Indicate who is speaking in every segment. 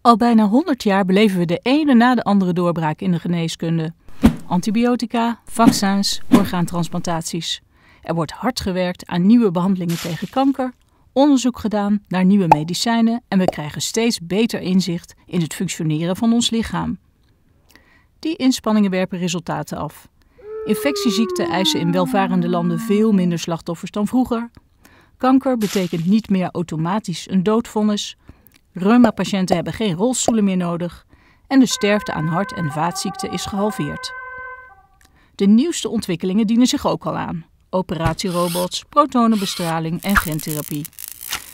Speaker 1: Al bijna 100 jaar beleven we de ene na de andere doorbraak in de geneeskunde. Antibiotica, vaccins, orgaantransplantaties. Er wordt hard gewerkt aan nieuwe behandelingen tegen kanker, onderzoek gedaan naar nieuwe medicijnen en we krijgen steeds beter inzicht in het functioneren van ons lichaam. Die inspanningen werpen resultaten af. Infectieziekten eisen in welvarende landen veel minder slachtoffers dan vroeger. Kanker betekent niet meer automatisch een doodvonnis, Reuma-patiënten hebben geen rolstoelen meer nodig en de sterfte aan hart- en vaatziekten is gehalveerd. De nieuwste ontwikkelingen dienen zich ook al aan: operatierobots, protonenbestraling en gentherapie.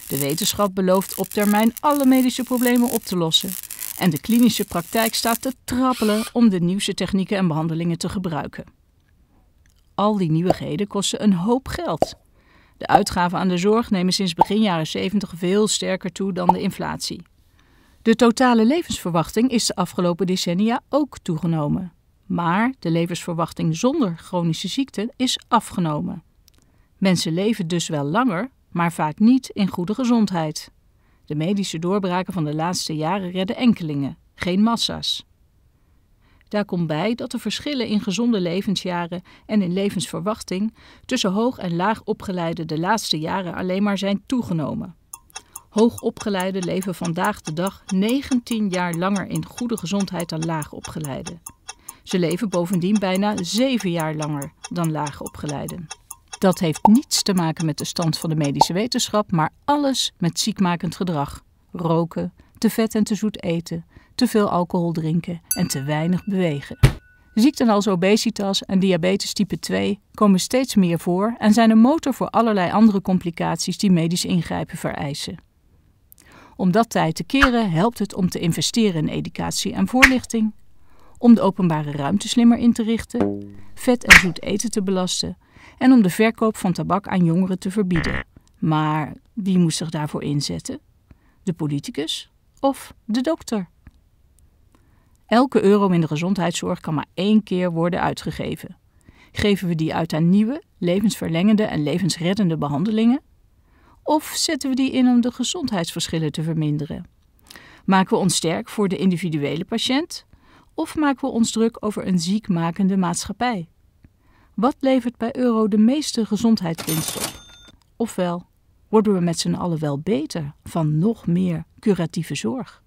Speaker 1: De wetenschap belooft op termijn alle medische problemen op te lossen. En de klinische praktijk staat te trappelen om de nieuwste technieken en behandelingen te gebruiken. Al die nieuwigheden kosten een hoop geld. De uitgaven aan de zorg nemen sinds begin jaren 70 veel sterker toe dan de inflatie. De totale levensverwachting is de afgelopen decennia ook toegenomen. Maar de levensverwachting zonder chronische ziekten is afgenomen. Mensen leven dus wel langer, maar vaak niet in goede gezondheid. De medische doorbraken van de laatste jaren redden enkelingen, geen massa's. Daar komt bij dat de verschillen in gezonde levensjaren en in levensverwachting tussen hoog en laag opgeleiden de laatste jaren alleen maar zijn toegenomen. Hoogopgeleiden leven vandaag de dag 19 jaar langer in goede gezondheid dan laagopgeleiden. Ze leven bovendien bijna 7 jaar langer dan opgeleiden. Dat heeft niets te maken met de stand van de medische wetenschap, maar alles met ziekmakend gedrag. Roken, te vet en te zoet eten, te veel alcohol drinken en te weinig bewegen. Ziekten als obesitas en diabetes type 2 komen steeds meer voor en zijn een motor voor allerlei andere complicaties die medisch ingrijpen vereisen. Om dat tijd te keren helpt het om te investeren in educatie en voorlichting, om de openbare ruimte slimmer in te richten, vet en zoet eten te belasten en om de verkoop van tabak aan jongeren te verbieden. Maar wie moest zich daarvoor inzetten? De politicus? of de dokter. Elke euro in de gezondheidszorg kan maar één keer worden uitgegeven. Geven we die uit aan nieuwe, levensverlengende en levensreddende behandelingen? Of zetten we die in om de gezondheidsverschillen te verminderen? Maken we ons sterk voor de individuele patiënt? Of maken we ons druk over een ziekmakende maatschappij? Wat levert bij euro de meeste gezondheidswinst op? Ofwel worden we met z'n allen wel beter van nog meer curatieve zorg.